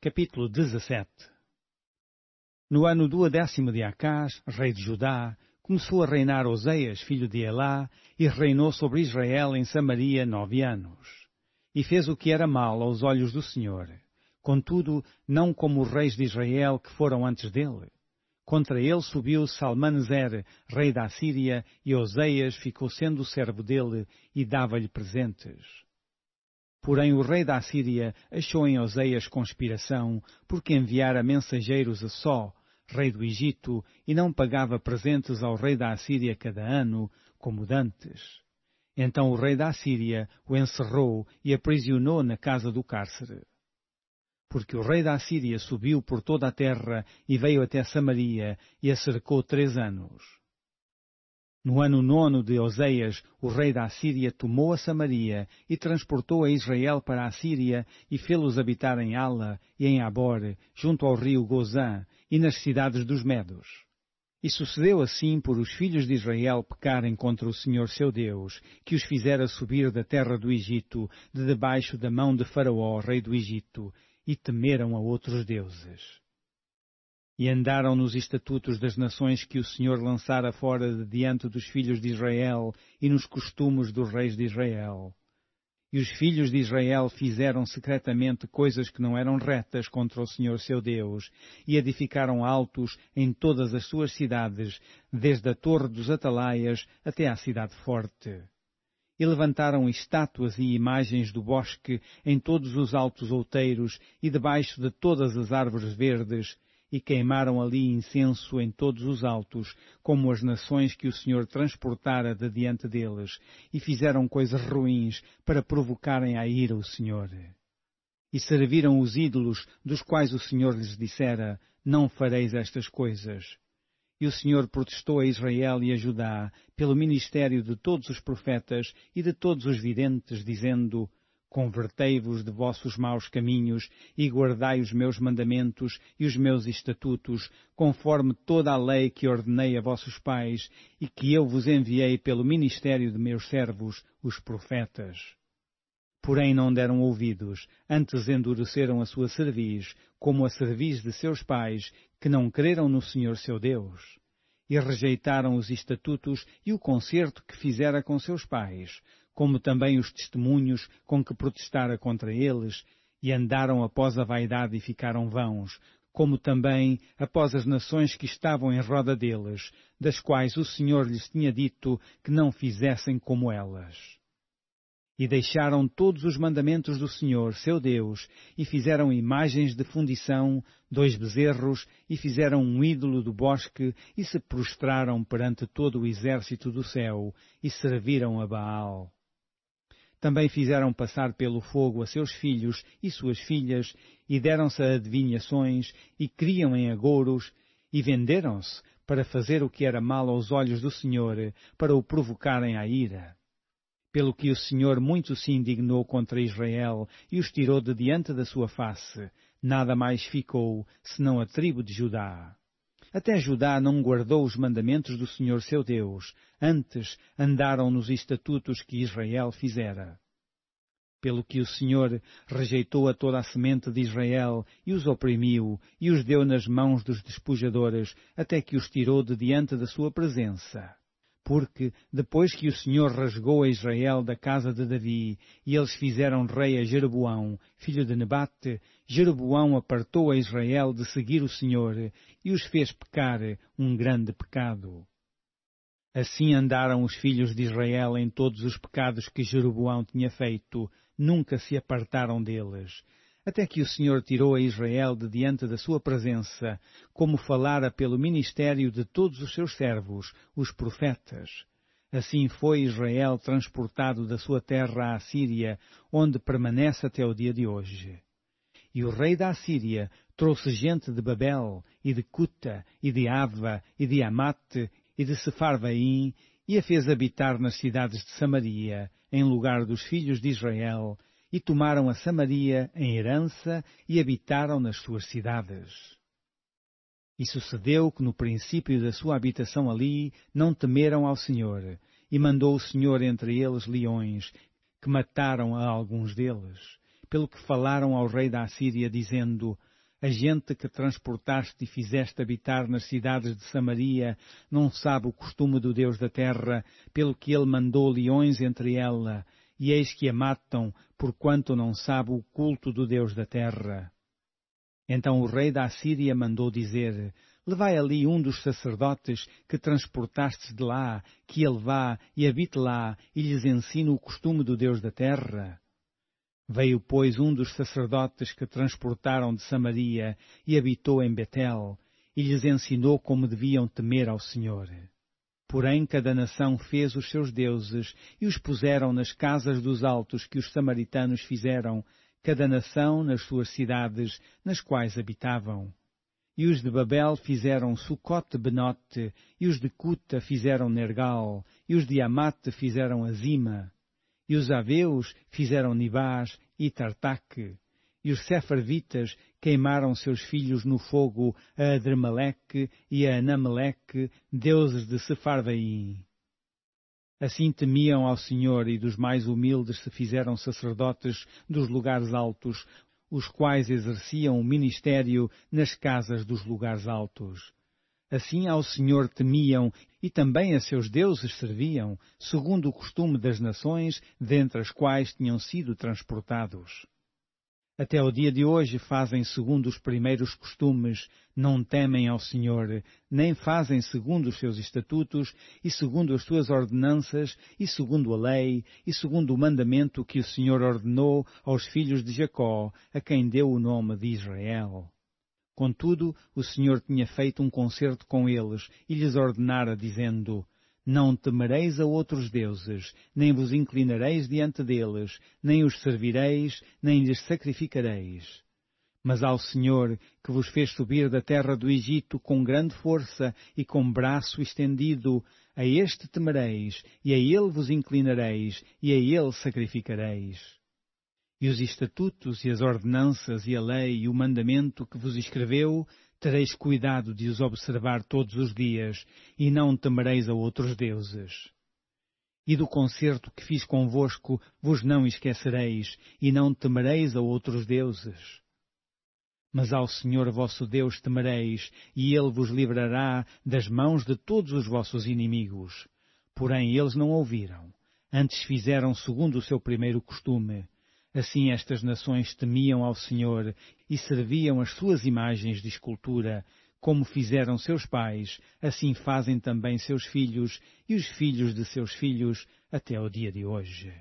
Capítulo 17 No ano duodécimo de Acás, rei de Judá, começou a reinar Oseias, filho de Elá, e reinou sobre Israel em Samaria nove anos. E fez o que era mal aos olhos do Senhor, contudo, não como os reis de Israel que foram antes dele. Contra ele subiu Salmanzer, rei da Síria, e Oseias ficou sendo servo dele e dava-lhe presentes Porém o rei da Assíria achou em Oséias conspiração, porque enviara mensageiros a Só, rei do Egito, e não pagava presentes ao rei da Assíria cada ano, como dantes. Então o rei da Assíria o encerrou e aprisionou na casa do cárcere. Porque o rei da Assíria subiu por toda a terra e veio até Samaria e acercou cercou três anos. No ano nono de Oséias, o rei da Assíria tomou a Samaria e transportou a Israel para a Síria e fê-los habitar em Ala e em Abor, junto ao rio Gozã e nas cidades dos Medos. E sucedeu assim por os filhos de Israel pecarem contra o Senhor seu Deus, que os fizera subir da terra do Egito, de debaixo da mão de Faraó, rei do Egito, e temeram a outros deuses e andaram nos estatutos das nações que o Senhor lançara fora de diante dos filhos de Israel e nos costumes dos reis de Israel. E os filhos de Israel fizeram secretamente coisas que não eram retas contra o Senhor seu Deus, e edificaram altos em todas as suas cidades, desde a Torre dos Atalaias até à Cidade Forte. E levantaram estátuas e imagens do bosque em todos os altos outeiros e debaixo de todas as árvores verdes, e queimaram ali incenso em todos os altos, como as nações que o Senhor transportara de diante deles, e fizeram coisas ruins para provocarem a ira o Senhor. E serviram os ídolos, dos quais o Senhor lhes dissera, não fareis estas coisas. E o Senhor protestou a Israel e a Judá, pelo ministério de todos os profetas e de todos os videntes, dizendo, Convertei-vos de vossos maus caminhos e guardai os meus mandamentos e os meus estatutos, conforme toda a lei que ordenei a vossos pais e que eu vos enviei pelo ministério de meus servos, os profetas. Porém não deram ouvidos, antes endureceram a sua cerviz, como a cerviz de seus pais, que não creram no Senhor seu Deus e rejeitaram os estatutos e o concerto que fizera com seus pais, como também os testemunhos com que protestara contra eles, e andaram após a vaidade e ficaram vãos, como também após as nações que estavam em roda deles, das quais o Senhor lhes tinha dito que não fizessem como elas. E deixaram todos os mandamentos do Senhor, seu Deus, e fizeram imagens de fundição, dois bezerros, e fizeram um ídolo do bosque, e se prostraram perante todo o exército do céu, e serviram a Baal. Também fizeram passar pelo fogo a seus filhos e suas filhas, e deram-se a adivinhações, e criam em agouros, e venderam-se para fazer o que era mal aos olhos do Senhor, para o provocarem à ira. Pelo que o Senhor muito se indignou contra Israel e os tirou de diante da sua face, nada mais ficou senão a tribo de Judá. Até Judá não guardou os mandamentos do Senhor seu Deus, antes andaram nos estatutos que Israel fizera. Pelo que o Senhor rejeitou a toda a semente de Israel e os oprimiu e os deu nas mãos dos despojadores, até que os tirou de diante da sua presença porque depois que o Senhor rasgou a Israel da casa de Davi e eles fizeram rei a Jeroboão, filho de Nebate, Jeroboão apartou a Israel de seguir o Senhor e os fez pecar um grande pecado. Assim andaram os filhos de Israel em todos os pecados que Jeroboão tinha feito, nunca se apartaram deles até que o Senhor tirou a Israel de diante da sua presença, como falara pelo ministério de todos os seus servos, os profetas. Assim foi Israel transportado da sua terra à Síria, onde permanece até o dia de hoje. E o rei da Assíria trouxe gente de Babel, e de Cuta, e de Ava, e de Amate, e de Sepharvaim, e a fez habitar nas cidades de Samaria, em lugar dos filhos de Israel, e tomaram a Samaria em herança e habitaram nas suas cidades. E sucedeu que no princípio da sua habitação ali não temeram ao Senhor, e mandou o Senhor entre eles leões, que mataram a alguns deles, pelo que falaram ao rei da Assíria, dizendo, a gente que transportaste e fizeste habitar nas cidades de Samaria não sabe o costume do Deus da terra, pelo que ele mandou leões entre ela, e eis que a matam, porquanto não sabe o culto do Deus da terra. Então o rei da Assíria mandou dizer, Levai ali um dos sacerdotes que transportastes de lá, que ele vá e habite lá, e lhes ensine o costume do Deus da terra. Veio, pois, um dos sacerdotes que transportaram de Samaria e habitou em Betel, e lhes ensinou como deviam temer ao Senhor. Porém, cada nação fez os seus deuses e os puseram nas casas dos altos que os samaritanos fizeram, cada nação nas suas cidades, nas quais habitavam. E os de Babel fizeram Sucote-Benote, e os de Cuta fizeram Nergal, e os de Amate fizeram Azima, e os Aveus fizeram Nibás e Tartaque, e os sefarditas queimaram seus filhos no fogo a Adrameleque e a Anameleque, deuses de Sepharvaim. Assim temiam ao Senhor e dos mais humildes se fizeram sacerdotes dos lugares altos, os quais exerciam o ministério nas casas dos lugares altos. Assim ao Senhor temiam e também a seus deuses serviam, segundo o costume das nações dentre as quais tinham sido transportados até o dia de hoje fazem segundo os primeiros costumes, não temem ao Senhor, nem fazem segundo os seus estatutos e segundo as suas ordenanças e segundo a lei e segundo o mandamento que o Senhor ordenou aos filhos de Jacó, a quem deu o nome de Israel. Contudo, o Senhor tinha feito um concerto com eles e lhes ordenara, dizendo, não temereis a outros deuses, nem vos inclinareis diante deles, nem os servireis, nem lhes sacrificareis. Mas ao Senhor, que vos fez subir da terra do Egito com grande força e com braço estendido, a este temereis, e a ele vos inclinareis, e a ele sacrificareis e os estatutos e as ordenanças e a lei e o mandamento que vos escreveu, tereis cuidado de os observar todos os dias, e não temereis a outros deuses. E do concerto que fiz convosco vos não esquecereis, e não temereis a outros deuses. Mas ao Senhor vosso Deus temereis, e Ele vos livrará das mãos de todos os vossos inimigos. Porém eles não ouviram, antes fizeram segundo o seu primeiro costume, Assim estas nações temiam ao Senhor e serviam as suas imagens de escultura, como fizeram seus pais, assim fazem também seus filhos e os filhos de seus filhos até o dia de hoje.